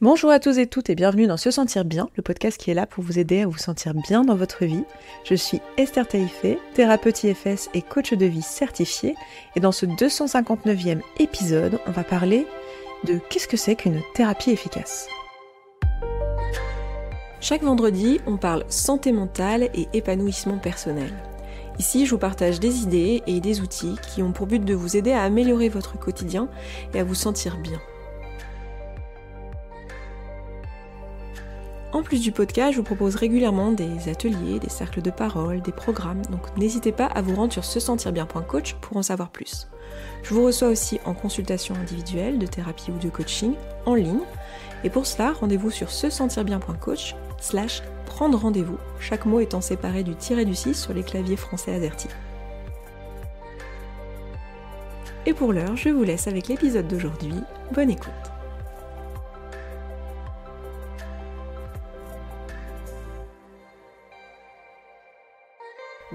Bonjour à tous et toutes et bienvenue dans Se Sentir Bien, le podcast qui est là pour vous aider à vous sentir bien dans votre vie. Je suis Esther Taïfé, thérapeute IFS et coach de vie certifiée. Et dans ce 259e épisode, on va parler de qu'est-ce que c'est qu'une thérapie efficace. Chaque vendredi, on parle santé mentale et épanouissement personnel. Ici, je vous partage des idées et des outils qui ont pour but de vous aider à améliorer votre quotidien et à vous sentir bien. En plus du podcast, je vous propose régulièrement des ateliers, des cercles de parole, des programmes, donc n'hésitez pas à vous rendre sur se sentir bien.coach pour en savoir plus. Je vous reçois aussi en consultation individuelle, de thérapie ou de coaching en ligne. Et pour cela, rendez-vous sur se sentir bien.coach slash prendre rendez-vous, chaque mot étant séparé du tiré du 6 sur les claviers français AZERTY. Et pour l'heure, je vous laisse avec l'épisode d'aujourd'hui. Bonne écoute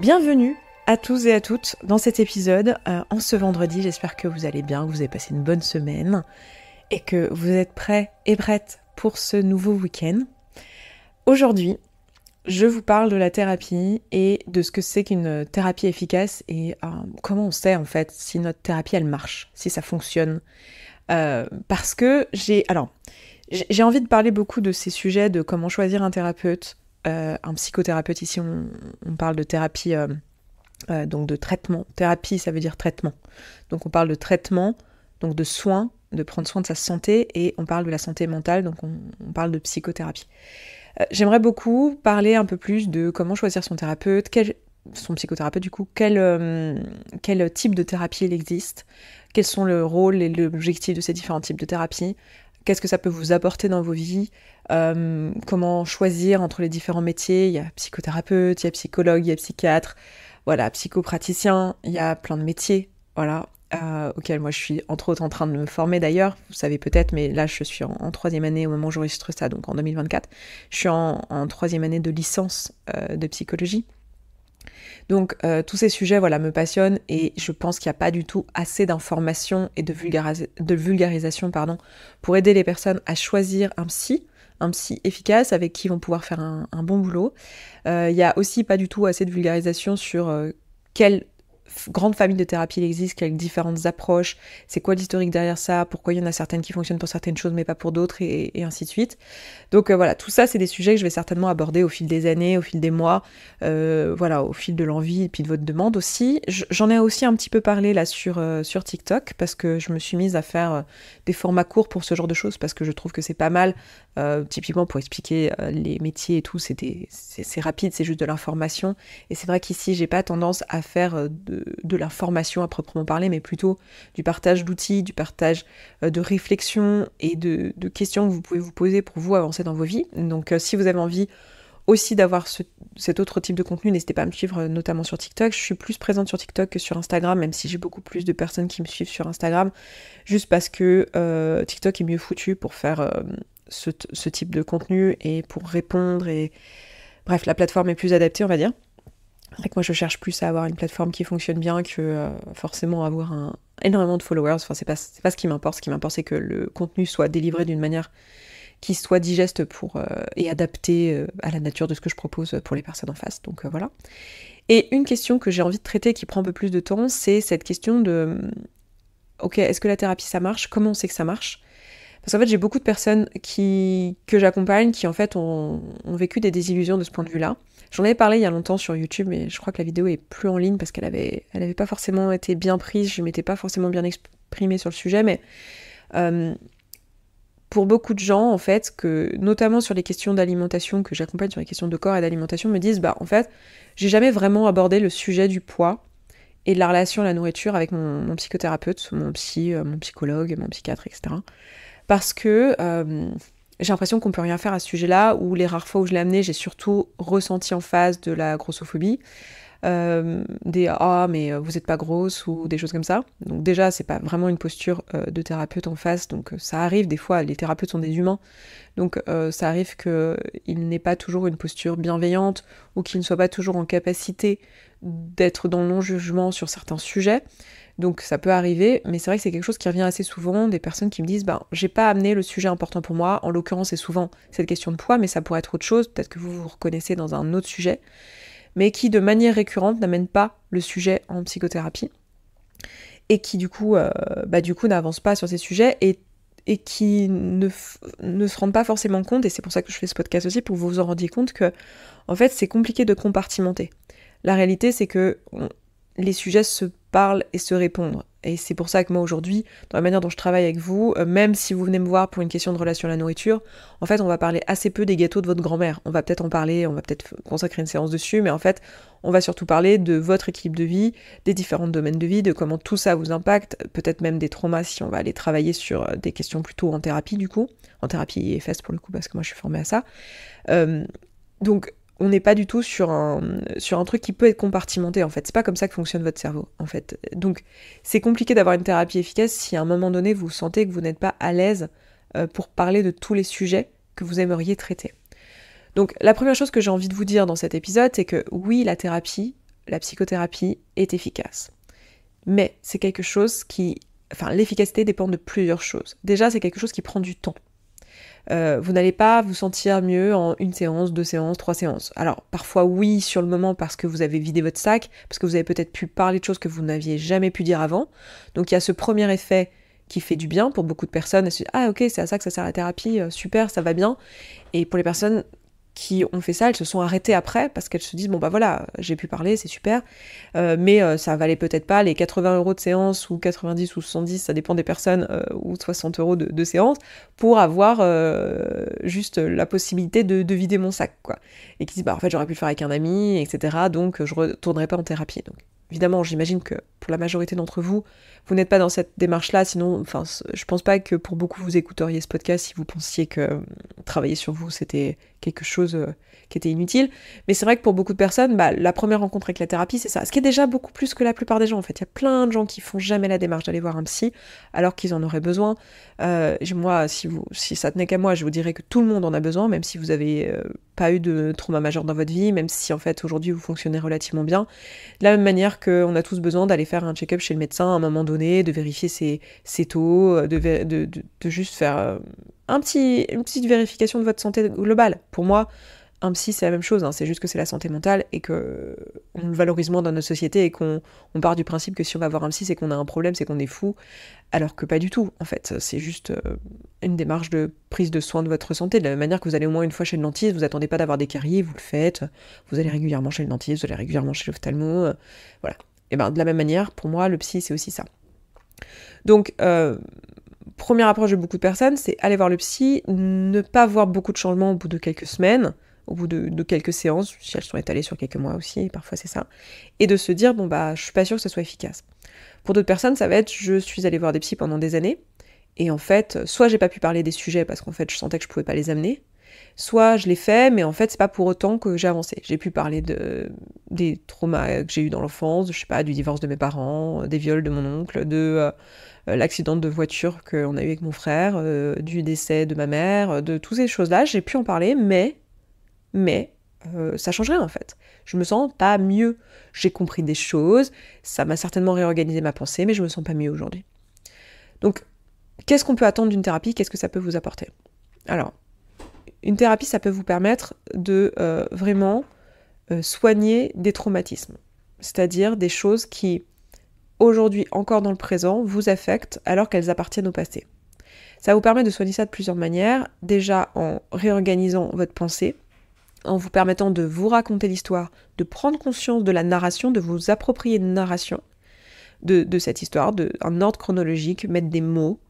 Bienvenue à tous et à toutes dans cet épisode euh, en ce vendredi. J'espère que vous allez bien, que vous avez passé une bonne semaine et que vous êtes prêts et prêtes pour ce nouveau week-end. Aujourd'hui, je vous parle de la thérapie et de ce que c'est qu'une thérapie efficace et euh, comment on sait en fait si notre thérapie elle marche, si ça fonctionne. Euh, parce que j'ai alors j'ai envie de parler beaucoup de ces sujets de comment choisir un thérapeute, euh, un psychothérapeute, ici on, parle de thérapie, euh, euh, donc de traitement. Thérapie, ça veut dire traitement. Donc on parle de traitement, donc de soins, de prendre soin de sa santé, et on parle de la santé mentale, donc on, parle de psychothérapie. J'aimerais beaucoup parler un peu plus de comment choisir son thérapeute, quel, son psychothérapeute du coup, quel, type de thérapie il existe, quels sont le rôle et l'objectif de ces différents types de thérapie qu'est-ce que ça peut vous apporter dans vos vies, euh, comment choisir entre les différents métiers. Il y a psychothérapeute, il y a psychologue, il y a psychiatre, voilà, psychopraticien, il y a plein de métiers, voilà, euh, auxquels moi je suis entre autres en train de me former d'ailleurs. Vous savez peut-être, mais là je suis en, troisième année au moment où j'enregistre ça, donc en 2024. Je suis en, troisième année de licence euh, de psychologie. Donc tous ces sujets voilà, me passionnent et je pense qu'il n'y a pas du tout assez d'informations et de, de vulgarisation pardon, pour aider les personnes à choisir un psy un psy efficace avec qui ils vont pouvoir faire un, bon boulot. Euh, il n'y a aussi pas du tout assez de vulgarisation sur euh, quel grande famille de thérapie il existe avec différentes approches, c'est quoi l'historique derrière ça, pourquoi il y en a certaines qui fonctionnent pour certaines choses mais pas pour d'autres et, ainsi de suite. Donc euh, voilà, tout ça c'est des sujets que je vais certainement aborder au fil des années, au fil des mois, euh, voilà, au fil de l'envie et puis de votre demande aussi. J'en ai aussi un petit peu parlé là sur, euh, sur TikTok parce que je me suis mise à faire des formats courts pour ce genre de choses parce que je trouve que c'est pas mal, typiquement pour expliquer les métiers et tout, c'est rapide, c'est juste de l'information et c'est vrai qu'ici j'ai pas tendance à faire de de, la formation à proprement parler, mais plutôt du partage d'outils, du partage euh, de réflexions et de, questions que vous pouvez vous poser pour vous avancer dans vos vies. Donc euh, si vous avez envie aussi d'avoir cet autre type de contenu, n'hésitez pas à me suivre euh, notamment sur TikTok. Je suis plus présente sur TikTok que sur Instagram, même si j'ai beaucoup plus de personnes qui me suivent sur Instagram, juste parce que TikTok est mieux foutu pour faire ce, ce, type de contenu et pour répondre et bref, la plateforme est plus adaptée, on va dire que moi je cherche plus à avoir une plateforme qui fonctionne bien que euh, forcément avoir un, énormément de followers. Enfin, c'est pas, pas ce qui m'importe. Ce qui m'importe, c'est que le contenu soit délivré d'une manière qui soit digeste pour, euh, et adapté euh, à la nature de ce que je propose pour les personnes en face. Donc voilà. Et une question que j'ai envie de traiter qui prend un peu plus de temps, c'est cette question de Ok, est-ce que la thérapie ça marche Comment on sait que ça marche parce qu'en fait, j'ai beaucoup de personnes que j'accompagne qui, en fait, ont, vécu des désillusions de ce point de vue-là. J'en avais parlé il y a longtemps sur YouTube, mais je crois que la vidéo est plus en ligne parce qu'elle avait, elle pas forcément été bien prise, je m'étais pas forcément bien exprimée sur le sujet, mais euh, pour beaucoup de gens, en fait, que notamment sur les questions d'alimentation que j'accompagne sur les questions de corps et d'alimentation, me disent, bah, en fait, j'ai jamais vraiment abordé le sujet du poids et de la relation à la nourriture avec mon, mon psychothérapeute, mon psy, euh, mon psychologue, mon psychiatre, etc parce que euh, j'ai l'impression qu'on peut rien faire à ce sujet-là, ou les rares fois où je l'ai amené, j'ai surtout ressenti en face de la grossophobie. Euh, des ah mais euh, vous n'êtes pas grosse ou des choses comme ça. Donc déjà c'est pas vraiment une posture de thérapeute en face, donc ça arrive des fois. Les thérapeutes sont des humains, donc ça arrive qu'il n'ait pas toujours une posture bienveillante ou qu'il ne soit pas toujours en capacité d'être dans le non-jugement sur certains sujets. Donc ça peut arriver, mais c'est vrai que c'est quelque chose qui revient assez souvent, des personnes qui me disent ben j'ai pas amené le sujet important pour moi, en l'occurrence c'est souvent cette question de poids, mais ça pourrait être autre chose, peut-être que vous vous reconnaissez dans un autre sujet, mais qui de manière récurrente n'amène pas le sujet en psychothérapie, et qui du coup euh, bah, du coup n'avance pas sur ces sujets et, qui ne, ne se rendent pas forcément compte, et c'est pour ça que je fais ce podcast aussi, pour vous vous en rendiez compte que en fait c'est compliqué de compartimenter. La réalité, c'est que les sujets se parlent et se répondent. Et c'est pour ça que moi aujourd'hui, dans la manière dont je travaille avec vous, euh, même si vous venez me voir pour une question de relation à la nourriture, en fait, on va parler assez peu des gâteaux de votre grand-mère. On va peut-être en parler, on va peut-être consacrer une séance dessus, mais en fait, on va surtout parler de votre équipe de vie, des différents domaines de vie, de comment tout ça vous impacte, peut-être même des traumas si on va aller travailler sur euh, des questions plutôt en thérapie du coup, en thérapie et e pour le coup, parce que moi je suis formée à ça. Euh, donc on n'est pas du tout sur un, sur un truc qui peut être compartimenté en fait. C'est pas comme ça que fonctionne votre cerveau en fait. Donc c'est compliqué d'avoir une thérapie efficace si à un moment donné vous sentez que vous n'êtes pas à l'aise euh, pour parler de tous les sujets que vous aimeriez traiter. Donc la première chose que j'ai envie de vous dire dans cet épisode, c'est que oui, la thérapie, la psychothérapie est efficace. Mais c'est quelque chose qui... Enfin, l'efficacité dépend de plusieurs choses. Déjà, c'est quelque chose qui prend du temps. Euh, vous n'allez pas vous sentir mieux en une séance, deux séances, trois séances. Alors parfois oui sur le moment parce que vous avez vidé votre sac, parce que vous avez peut-être pu parler de choses que vous n'aviez jamais pu dire avant. Donc il y a ce premier effet qui fait du bien pour beaucoup de personnes. ah ok c'est à ça que ça sert la thérapie, euh, super ça va bien. Et pour les personnes qui ont fait ça, elles se sont arrêtées après parce qu'elles se disent bon bah voilà, j'ai pu parler, c'est super, euh, mais euh, ça valait peut-être pas les 80 euros de séance ou 90 ou 70, ça dépend des personnes, euh, ou 60 euros de, séance pour avoir juste la possibilité de, vider mon sac quoi. Et qui disent bah en fait j'aurais pu le faire avec un ami, etc. Donc je retournerai pas en thérapie. Donc évidemment j'imagine que pour la majorité d'entre vous, vous n'êtes pas dans cette démarche-là, sinon, enfin, je pense pas que pour beaucoup vous écouteriez ce podcast si vous pensiez que travailler sur vous, c'était quelque chose euh, qui était inutile. Mais c'est vrai que pour beaucoup de personnes, bah, la première rencontre avec la thérapie, c'est ça. Ce qui est déjà beaucoup plus que la plupart des gens, en fait. Il y a plein de gens qui font jamais la démarche d'aller voir un psy, alors qu'ils en auraient besoin. Euh, moi, si, ça tenait qu'à moi, je vous dirais que tout le monde en a besoin, même si vous n'avez euh, pas eu de trauma majeur dans votre vie, même si, en fait, aujourd'hui, vous fonctionnez relativement bien. De la même manière qu'on a tous besoin d'aller faire un check-up chez le médecin à un moment donné, de vérifier ses, taux, de, juste faire un petit, une petite vérification de votre santé globale. Pour moi, un psy, c'est la même chose, hein. c'est juste que c'est la santé mentale et que on le valorise moins dans notre société et qu'on on part du principe que si on va voir un psy, c'est qu'on a un problème, c'est qu'on est fou, alors que pas du tout, en fait. C'est juste euh, une démarche de prise de soin de votre santé, de la même manière que vous allez au moins une fois chez le dentiste, vous attendez pas d'avoir des caries, vous le faites, vous allez régulièrement chez le dentiste, vous allez régulièrement chez l'ophtalmo, euh, voilà. Et eh ben de la même manière, pour moi, le psy, c'est aussi ça. Donc, euh, première approche de beaucoup de personnes, c'est aller voir le psy, ne pas voir beaucoup de changements au bout de quelques semaines, au bout de, quelques séances, si elles sont étalées sur quelques mois aussi, parfois c'est ça, et de se dire, bon bah, je suis pas sûre que ce soit efficace. Pour d'autres personnes, ça va être, je suis allée voir des psys pendant des années, et en fait, soit j'ai pas pu parler des sujets parce qu'en fait, je sentais que je pouvais pas les amener, soit je l'ai fait, mais en fait, c'est pas pour autant que j'ai avancé. J'ai pu parler de, des traumas que j'ai eu dans l'enfance, je sais pas, du divorce de mes parents, euh, des viols de mon oncle, de euh, euh, l'accident de voiture qu'on a eu avec mon frère, du décès de ma mère, de toutes ces choses-là. J'ai pu en parler, mais, mais, ça change rien en fait. Je me sens pas mieux. J'ai compris des choses, ça m'a certainement réorganisé ma pensée, mais je me sens pas mieux aujourd'hui. Donc, qu'est-ce qu'on peut attendre d'une thérapie Qu'est-ce que ça peut vous apporter Alors, une thérapie, ça peut vous permettre de euh, vraiment euh, soigner des traumatismes, c'est-à-dire des choses qui, aujourd'hui encore dans le présent, vous affectent alors qu'elles appartiennent au passé. Ça vous permet de soigner ça de plusieurs manières, déjà en réorganisant votre pensée, en vous permettant de vous raconter l'histoire, de prendre conscience de la narration, de vous approprier une narration de, cette histoire, d'un ordre chronologique, mettre des mots,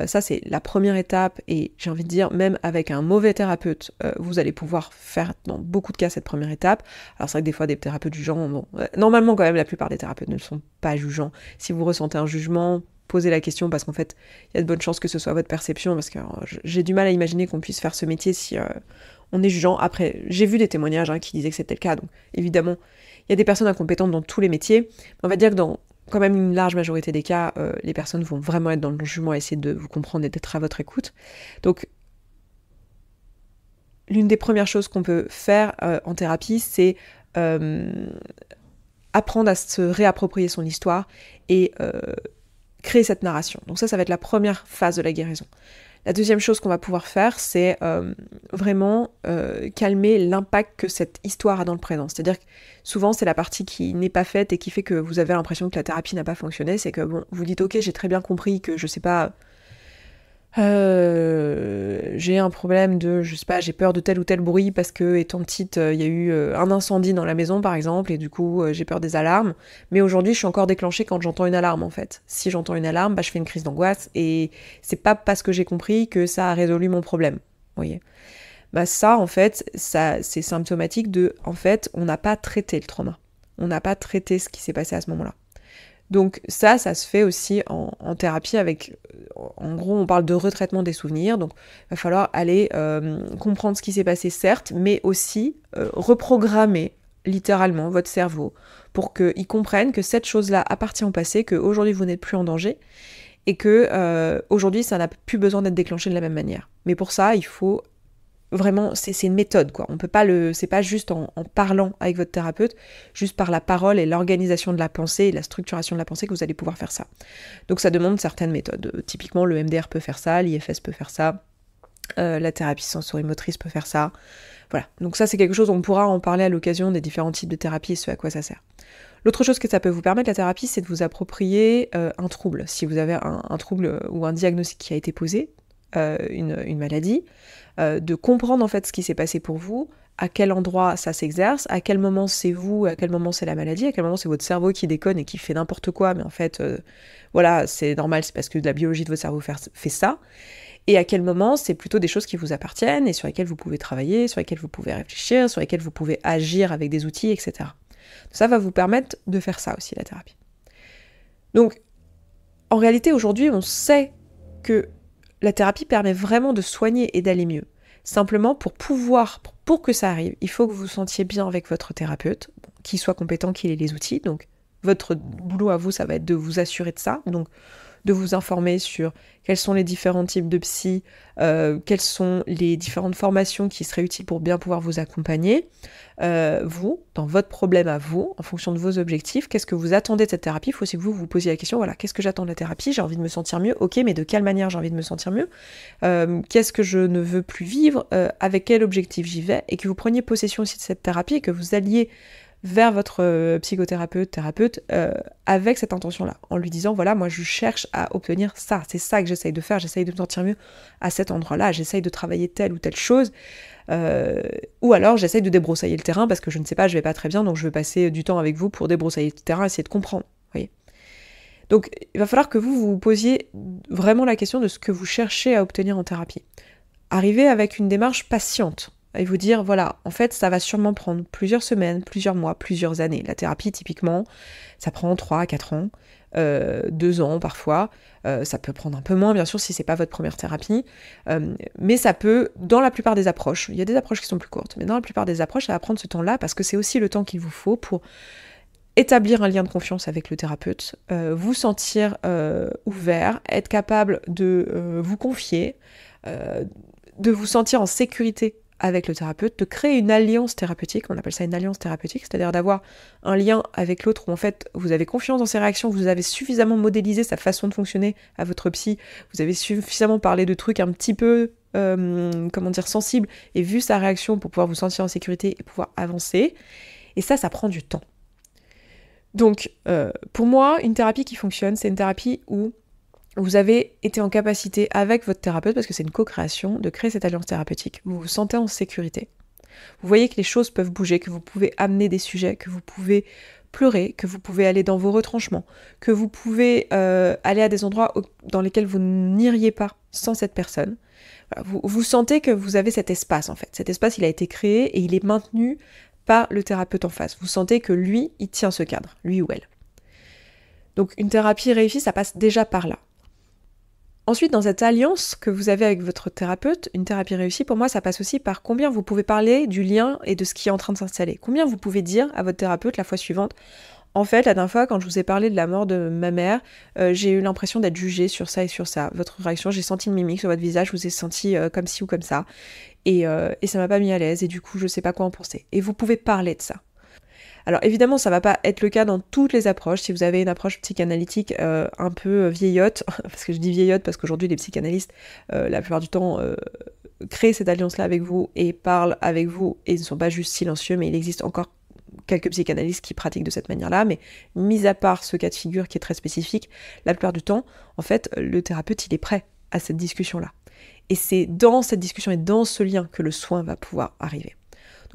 euh, ça, c'est la première étape et j'ai envie de dire, même avec un mauvais thérapeute, euh, vous allez pouvoir faire dans beaucoup de cas cette première étape. Alors c'est vrai que des fois, des thérapeutes jugeants, bon, euh, normalement quand même, la plupart des thérapeutes ne sont pas jugeants. Si vous ressentez un jugement, posez la question parce qu'en fait, il y a de bonnes chances que ce soit votre perception parce que oh, j'ai du mal à imaginer qu'on puisse faire ce métier si on est jugeant. Après, j'ai vu des témoignages hein, qui disaient que c'était le cas, donc évidemment, il y a des personnes incompétentes dans tous les métiers. on va dire que dans quand même une large majorité des cas, euh, les personnes vont vraiment être dans le jugement, essayer de vous comprendre et d'être à votre écoute. Donc, l'une des premières choses qu'on peut faire euh, en thérapie, c'est euh, apprendre à se réapproprier son histoire et créer cette narration. Donc ça, ça va être la première phase de la guérison. La deuxième chose qu'on va pouvoir faire, c'est euh, vraiment euh, calmer l'impact que cette histoire a dans le présent. C'est-à-dire que souvent, c'est la partie qui n'est pas faite et qui fait que vous avez l'impression que la thérapie n'a pas fonctionné. C'est que, bon, vous dites, ok, j'ai très bien compris que, je sais pas, euh, j'ai un problème de, je sais pas, j'ai peur de tel ou tel bruit parce que étant petite, euh, il y a eu euh, un incendie dans la maison par exemple et du coup euh, j'ai peur des alarmes. Mais aujourd'hui, je suis encore déclenchée quand j'entends une alarme en fait. Si j'entends une alarme, bah, je fais une crise d'angoisse et c'est pas parce que j'ai compris que ça a résolu mon problème. Vous voyez. Bah ça en fait, ça c'est symptomatique de, en fait, on n'a pas traité le trauma. On n'a pas traité ce qui s'est passé à ce moment-là. Donc ça, ça se fait aussi en, thérapie avec, en gros, on parle de retraitement des souvenirs, donc il va falloir aller euh, comprendre ce qui s'est passé, certes, mais aussi euh, reprogrammer littéralement votre cerveau pour qu'il comprenne que cette chose-là appartient au passé, qu'aujourd'hui vous n'êtes plus en danger et que euh, aujourd'hui ça n'a plus besoin d'être déclenché de la même manière. Mais pour ça, il faut vraiment, c'est une méthode, quoi. On peut pas le, c'est pas juste en, parlant avec votre thérapeute, juste par la parole et l'organisation de la pensée et la structuration de la pensée que vous allez pouvoir faire ça. Donc ça demande certaines méthodes. Euh, typiquement, le MDR peut faire ça, l'IFS peut faire ça, euh, la thérapie sensorimotrice peut faire ça. Voilà. Donc ça, c'est quelque chose, on pourra en parler à l'occasion des différents types de thérapies et ce à quoi ça sert. L'autre chose que ça peut vous permettre, la thérapie, c'est de vous approprier euh, un trouble. Si vous avez un, trouble ou un diagnostic qui a été posé, une, maladie, euh, de comprendre en fait ce qui s'est passé pour vous, à quel endroit ça s'exerce, à quel moment c'est vous, à quel moment c'est la maladie, à quel moment c'est votre cerveau qui déconne et qui fait n'importe quoi, mais en fait, euh, voilà, c'est normal, c'est parce que la biologie de votre cerveau fait ça, et à quel moment c'est plutôt des choses qui vous appartiennent et sur lesquelles vous pouvez travailler, sur lesquelles vous pouvez réfléchir, sur lesquelles vous pouvez agir avec des outils, etc. Ça va vous permettre de faire ça aussi, la thérapie. Donc, en réalité, aujourd'hui, on sait que la thérapie permet vraiment de soigner et d'aller mieux. Simplement, pour pouvoir, pour que ça arrive, il faut que vous vous sentiez bien avec votre thérapeute, qu'il soit compétent, qu'il ait les outils. Donc, votre boulot à vous, ça va être de vous assurer de ça. Donc, de vous informer sur quels sont les différents types de psy, euh, quelles sont les différentes formations qui seraient utiles pour bien pouvoir vous accompagner, euh, vous, dans votre problème à vous, en fonction de vos objectifs, qu'est-ce que vous attendez de cette thérapie Il faut aussi que vous vous posiez la question, voilà, qu'est-ce que j'attends de la thérapie J'ai envie de me sentir mieux, ok, mais de quelle manière j'ai envie de me sentir mieux euh, Qu'est-ce que je ne veux plus vivre Avec quel objectif j'y vais Et que vous preniez possession aussi de cette thérapie et que vous alliez vers votre euh, psychothérapeute, thérapeute, euh, avec cette intention-là, en lui disant, voilà, moi je cherche à obtenir ça, c'est ça que j'essaye de faire, j'essaye de me sentir mieux à cet endroit-là, j'essaye de travailler telle ou telle chose, euh, ou alors j'essaye de débroussailler le terrain parce que je ne sais pas, je vais pas très bien, donc je veux passer du temps avec vous pour débroussailler le terrain, essayer de comprendre, Donc il va falloir que vous vous posiez vraiment la question de ce que vous cherchez à obtenir en thérapie. Arrivez avec une démarche patiente, et vous dire, voilà, en fait, ça va sûrement prendre plusieurs semaines, plusieurs mois, plusieurs années. La thérapie, typiquement, ça prend 3 à 4 ans, euh, 2 ans parfois. Euh, ça peut prendre un peu moins, bien sûr, si ce n'est pas votre première thérapie. Euh, mais ça peut, dans la plupart des approches, il y a des approches qui sont plus courtes, mais dans la plupart des approches, ça va prendre ce temps-là parce que c'est aussi le temps qu'il vous faut pour établir un lien de confiance avec le thérapeute, euh, vous sentir ouvert, être capable de vous confier, de vous sentir en sécurité avec le thérapeute, de créer une alliance thérapeutique, on appelle ça une alliance thérapeutique, c'est-à-dire d'avoir un lien avec l'autre où en fait vous avez confiance dans ses réactions, vous avez suffisamment modélisé sa façon de fonctionner à votre psy, vous avez suffisamment parlé de trucs un petit peu, euh, comment dire, sensibles, et vu sa réaction pour pouvoir vous sentir en sécurité et pouvoir avancer. Et ça, ça prend du temps. Donc, euh, pour moi, une thérapie qui fonctionne, c'est une thérapie où vous avez été en capacité avec votre thérapeute, parce que c'est une co-création, de créer cette alliance thérapeutique. Vous vous sentez en sécurité. Vous voyez que les choses peuvent bouger, que vous pouvez amener des sujets, que vous pouvez pleurer, que vous pouvez aller dans vos retranchements, que vous pouvez euh, aller à des endroits dans lesquels vous n'iriez pas sans cette personne. vous, vous sentez que vous avez cet espace en fait. Cet espace, il a été créé et il est maintenu par le thérapeute en face. Vous sentez que lui, il tient ce cadre, lui ou elle. Donc une thérapie réussie, ça passe déjà par là. Ensuite, dans cette alliance que vous avez avec votre thérapeute, une thérapie réussie, pour moi, ça passe aussi par combien vous pouvez parler du lien et de ce qui est en train de s'installer. Combien vous pouvez dire à votre thérapeute la fois suivante en fait, la dernière fois, quand je vous ai parlé de la mort de ma mère, euh, j'ai eu l'impression d'être jugée sur ça et sur ça. Votre réaction, j'ai senti une mimique sur votre visage, je vous ai senti euh, comme ci ou comme ça. Et, ça euh, et ça m'a pas mis à l'aise, et du coup, je sais pas quoi en penser. Et vous pouvez parler de ça. Alors évidemment, ça va pas être le cas dans toutes les approches. Si vous avez une approche psychanalytique euh, un peu euh, vieillotte, parce que je dis vieillotte parce qu'aujourd'hui les psychanalystes, euh, la plupart du temps, créent cette alliance-là avec vous et parlent avec vous et ne sont pas juste silencieux, mais il existe encore quelques psychanalystes qui pratiquent de cette manière-là, mais mis à part ce cas de figure qui est très spécifique, la plupart du temps, en fait, le thérapeute, il est prêt à cette discussion-là. Et c'est dans cette discussion et dans ce lien que le soin va pouvoir arriver.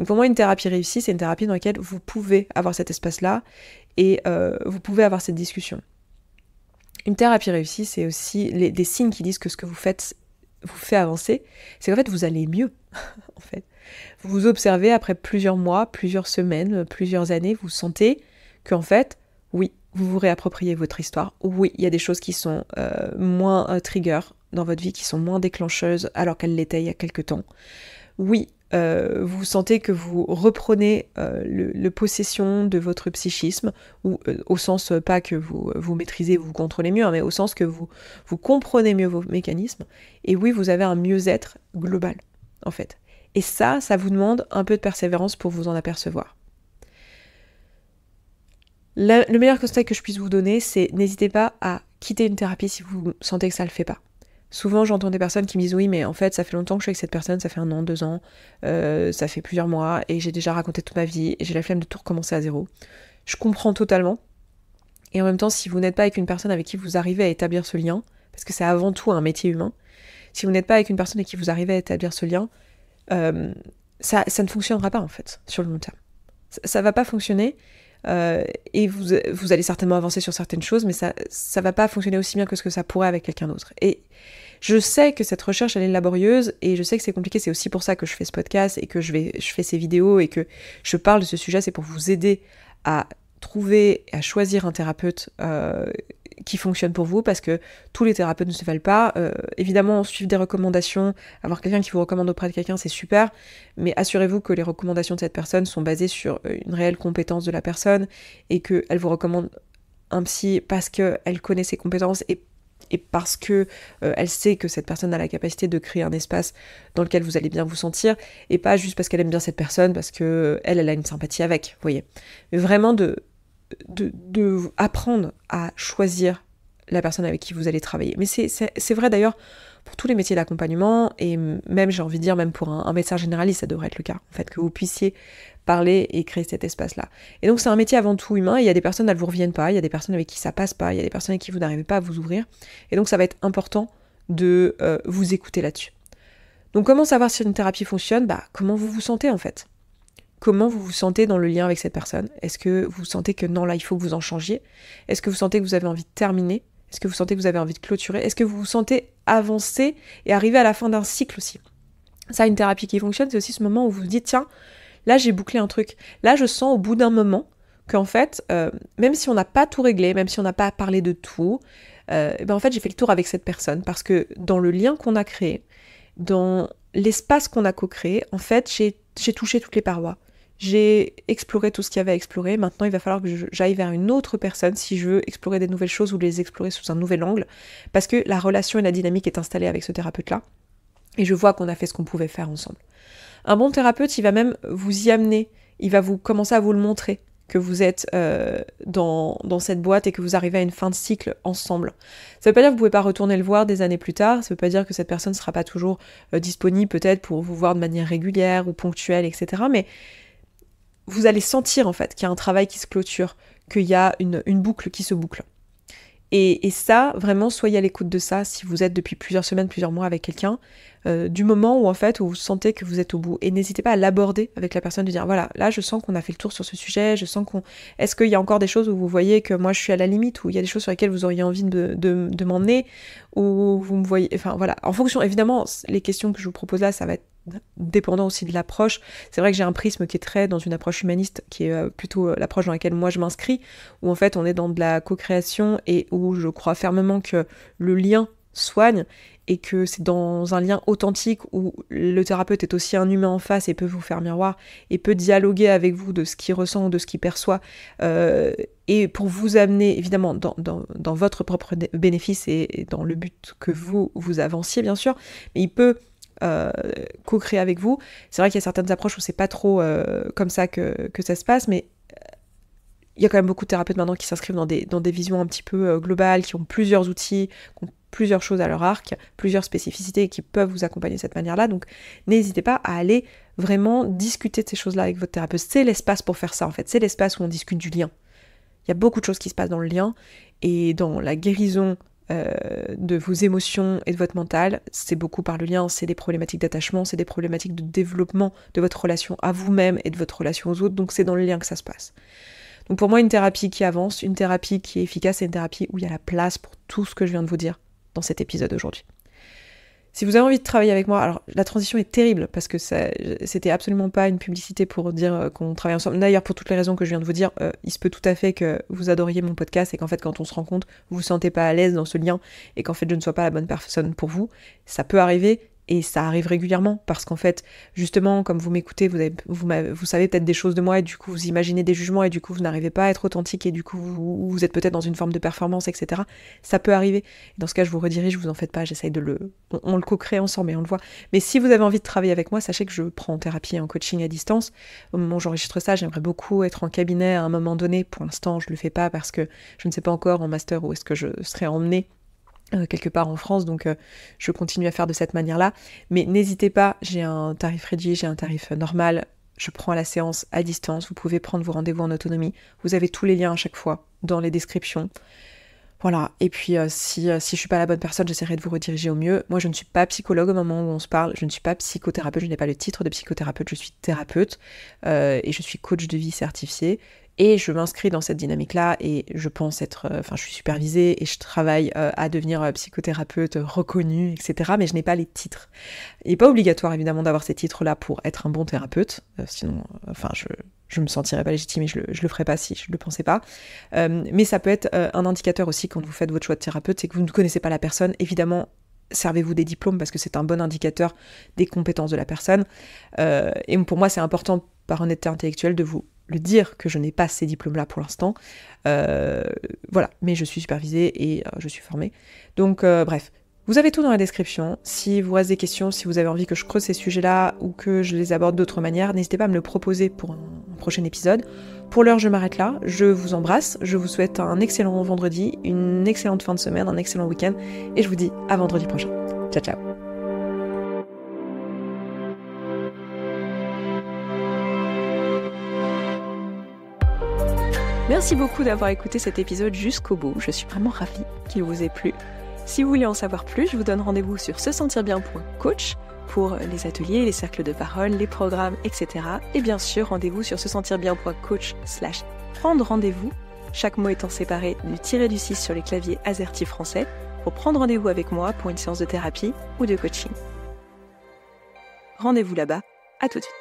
Donc pour moi, une thérapie réussie, c'est une thérapie dans laquelle vous pouvez avoir cet espace-là et euh, vous pouvez avoir cette discussion. Une thérapie réussie, c'est aussi des signes qui disent que ce que vous faites vous fait avancer, c'est qu'en fait vous allez mieux. en fait, vous vous observez après plusieurs mois, plusieurs semaines, plusieurs années, vous sentez qu'en fait, oui, vous vous réappropriez votre histoire. Oui, il y a des choses qui sont euh, moins euh, triggers dans votre vie, qui sont moins déclencheuses alors qu'elles l'étaient il y a quelque temps. Oui, euh, vous sentez que vous reprenez euh, le, possession de votre psychisme, ou euh, au sens pas que vous, vous maîtrisez, vous contrôlez mieux, hein, mais au sens que vous, vous comprenez mieux vos mécanismes, et oui, vous avez un mieux-être global, en fait. Et ça, ça vous demande un peu de persévérance pour vous en apercevoir. le meilleur conseil que je puisse vous donner, c'est n'hésitez pas à quitter une thérapie si vous sentez que ça ne le fait pas. Souvent, j'entends des personnes qui me disent oui, mais en fait, ça fait longtemps que je suis avec cette personne, ça fait un an, deux ans, euh, ça fait plusieurs mois, et j'ai déjà raconté toute ma vie, et j'ai la flemme de tout recommencer à zéro. Je comprends totalement. Et en même temps, si vous n'êtes pas avec une personne avec qui vous arrivez à établir ce lien, parce que c'est avant tout un métier humain, si vous n'êtes pas avec une personne avec qui vous arrivez à établir ce lien, euh, ça, ne fonctionnera pas en fait sur le long terme. Ça, ne va pas fonctionner. Euh, et vous, vous, allez certainement avancer sur certaines choses, mais ça ne va pas fonctionner aussi bien que ce que ça pourrait avec quelqu'un d'autre. Et je sais que cette recherche, elle est laborieuse et je sais que c'est compliqué. C'est aussi pour ça que je fais ce podcast et que je, fais ces vidéos et que je parle de ce sujet. C'est pour vous aider à trouver, à choisir un thérapeute euh, qui fonctionne pour vous parce que tous les thérapeutes ne se valent pas. Euh, évidemment, suivre des recommandations, avoir quelqu'un qui vous recommande auprès de quelqu'un, c'est super, mais assurez-vous que les recommandations de cette personne sont basées sur euh, une réelle compétence de la personne et qu'elle vous recommande un psy parce qu'elle connaît ses compétences et et parce que euh, elle sait que cette personne a la capacité de créer un espace dans lequel vous allez bien vous sentir et pas juste parce qu'elle aime bien cette personne parce que euh, elle a une sympathie avec, vous voyez. vraiment de, de, de apprendre à choisir la personne avec qui vous allez travailler. Mais c'est vrai d'ailleurs pour tous les métiers d'accompagnement et même, j'ai envie de dire, même pour un, médecin généraliste, ça devrait être le cas, en fait, que vous puissiez parler et créer cet espace-là. Et donc, c'est un métier avant tout humain. Il y a des personnes, elles ne vous reviennent pas, il y a des personnes avec qui ça passe pas, il y a des personnes avec qui vous n'arrivez pas à vous ouvrir. Et donc, ça va être important de euh, vous écouter là-dessus. Donc, comment savoir si une thérapie fonctionne Bah, comment vous vous sentez en fait comment vous vous sentez dans le lien avec cette personne Est-ce que vous sentez que non, là, il faut que vous en changiez Est-ce que vous sentez que vous avez envie de terminer Est-ce que vous sentez que vous avez envie de clôturer Est-ce que vous vous sentez avancer et arriver à la fin d'un cycle aussi. Ça, une thérapie qui fonctionne, c'est aussi ce moment où vous vous dites, tiens, là j'ai bouclé un truc. Là, je sens au bout d'un moment qu'en fait, euh, même si on n'a pas tout réglé, même si on n'a pas parlé de tout, euh, eh ben en fait, j'ai fait le tour avec cette personne parce que dans le lien qu'on a créé, dans l'espace qu'on a co-créé, en fait, j'ai touché toutes les parois j'ai exploré tout ce qu'il y avait à explorer, maintenant il va falloir que j'aille vers une autre personne si je veux explorer des nouvelles choses ou les explorer sous un nouvel angle, parce que la relation et la dynamique est installée avec ce thérapeute-là, et je vois qu'on a fait ce qu'on pouvait faire ensemble. Un bon thérapeute, il va même vous y amener, il va vous commencer à vous le montrer que vous êtes euh, dans, cette boîte et que vous arrivez à une fin de cycle ensemble. Ça ne veut pas dire que vous ne pouvez pas retourner le voir des années plus tard, ça ne veut pas dire que cette personne ne sera pas toujours euh, disponible peut-être pour vous voir de manière régulière ou ponctuelle, etc. Mais vous allez sentir en fait qu'il y a un travail qui se clôture, qu'il y a une, boucle qui se boucle. Et, ça, vraiment, soyez à l'écoute de ça si vous êtes depuis plusieurs semaines, plusieurs mois avec quelqu'un, euh, du moment où en fait vous sentez que vous êtes au bout. Et n'hésitez pas à l'aborder avec la personne, de dire voilà, là je sens qu'on a fait le tour sur ce sujet, je sens qu'on. Est-ce qu'il y a encore des choses où vous voyez que moi je suis à la limite, ou il y a des choses sur lesquelles vous auriez envie de, de m'emmener, ou vous me voyez. Enfin voilà. En fonction, évidemment, les questions que je vous propose là, ça va être dépendant aussi de l'approche. C'est vrai que j'ai un prisme qui est très dans une approche humaniste, qui est euh, plutôt euh, l'approche dans laquelle moi je m'inscris, où en fait on est dans de la co-création et où je crois fermement que le lien soigne et que c'est dans un lien authentique où le thérapeute est aussi un humain en face et peut vous faire miroir et peut dialoguer avec vous de ce qu'il ressent ou de ce qu'il perçoit euh, et pour vous amener évidemment dans, votre propre bénéfice et, dans le but que vous vous avanciez bien sûr mais il peut euh, co-créer avec vous. C'est vrai qu'il y a certaines approches où c'est pas trop euh, comme ça que, ça se passe, mais euh, il y a quand même beaucoup de thérapeutes maintenant qui s'inscrivent dans des, visions un petit peu globales, qui ont plusieurs outils, qui ont plusieurs choses à leur arc, plusieurs spécificités qui peuvent vous accompagner de cette manière-là. Donc n'hésitez pas à aller vraiment discuter de ces choses-là avec votre thérapeute. C'est l'espace pour faire ça en fait, c'est l'espace où on discute du lien. Il y a beaucoup de choses qui se passent dans le lien et dans la guérison euh, de vos émotions et de votre mental. C'est beaucoup par le lien, c'est des problématiques d'attachement, c'est des problématiques de développement de votre relation à vous-même et de votre relation aux autres, donc c'est dans le lien que ça se passe. Donc pour moi, une thérapie qui avance, une thérapie qui est efficace, c'est une thérapie où il y a la place pour tout ce que je viens de vous dire dans cet épisode aujourd'hui. Si vous avez envie de travailler avec moi, alors la transition est terrible parce que c'était absolument pas une publicité pour dire euh, qu'on travaille ensemble. D'ailleurs, pour toutes les raisons que je viens de vous dire, euh, il se peut tout à fait que vous adoriez mon podcast et qu'en fait, quand on se rencontre, vous vous sentez pas à l'aise dans ce lien et qu'en fait, je ne sois pas la bonne personne pour vous. Ça peut arriver, et ça arrive régulièrement parce qu'en fait, justement, comme vous m'écoutez, vous, vous, vous, savez peut-être des choses de moi et du coup vous imaginez des jugements et du coup vous n'arrivez pas à être authentique et du coup vous, êtes peut-être dans une forme de performance, etc. Ça peut arriver. Dans ce cas, je vous redirige, vous en faites pas, j'essaye de le. On, le co-crée ensemble et on le voit. Mais si vous avez envie de travailler avec moi, sachez que je prends en thérapie et en coaching à distance. Au moment j'enregistre ça, j'aimerais beaucoup être en cabinet à un moment donné. Pour l'instant, je ne le fais pas parce que je ne sais pas encore en master où est-ce que je serai emmenée euh, quelque part en France, donc euh, je continue à faire de cette manière-là. Mais n'hésitez pas, j'ai un tarif réduit, j'ai un tarif euh, normal, je prends la séance à distance, vous pouvez prendre vos rendez-vous en autonomie, vous avez tous les liens à chaque fois dans les descriptions. Voilà, et puis si, je si je suis pas la bonne personne, j'essaierai de vous rediriger au mieux. Moi, je ne suis pas psychologue au moment où on se parle, je ne suis pas psychothérapeute, je n'ai pas le titre de psychothérapeute, je suis thérapeute et je suis coach de vie certifié. Et je m'inscris dans cette dynamique-là et je pense être, euh, enfin, je suis supervisée et je travaille euh, à devenir euh, psychothérapeute reconnue, etc. Mais je n'ai pas les titres. Il n'est pas obligatoire, évidemment, d'avoir ces titres-là pour être un bon thérapeute. sinon, enfin, je, je me sentirais pas légitime et je le, je le ferais pas si je le pensais pas. mais ça peut être un indicateur aussi quand vous faites votre choix de thérapeute, c'est que vous ne connaissez pas la personne. Évidemment, servez-vous des diplômes parce que c'est un bon indicateur des compétences de la personne. et pour moi, c'est important par honnêteté intellectuelle de vous le dire que je n'ai pas ces diplômes-là pour l'instant. Euh, voilà, mais je suis supervisée et euh, je suis formée. Donc euh, bref, vous avez tout dans la description. Si vous avez des questions, si vous avez envie que je creuse ces sujets-là ou que je les aborde d'autres manières, n'hésitez pas à me le proposer pour un prochain épisode. Pour l'heure, je m'arrête là. Je vous embrasse. Je vous souhaite un excellent vendredi, une excellente fin de semaine, un excellent week-end et je vous dis à vendredi prochain. Ciao ciao Merci beaucoup d'avoir écouté cet épisode jusqu'au bout. Je suis vraiment ravie qu'il vous ait plu. Si vous voulez en savoir plus, je vous donne rendez-vous sur se sentir bien.coach pour les ateliers, les cercles de parole, les programmes, etc. Et bien sûr, rendez-vous sur se sentir bien.coach slash prendre rendez-vous, chaque mot étant séparé du tiré du 6 sur les claviers AZERTY français, pour prendre rendez-vous avec moi pour une séance de thérapie ou de coaching. Rendez-vous là-bas, à tout de suite.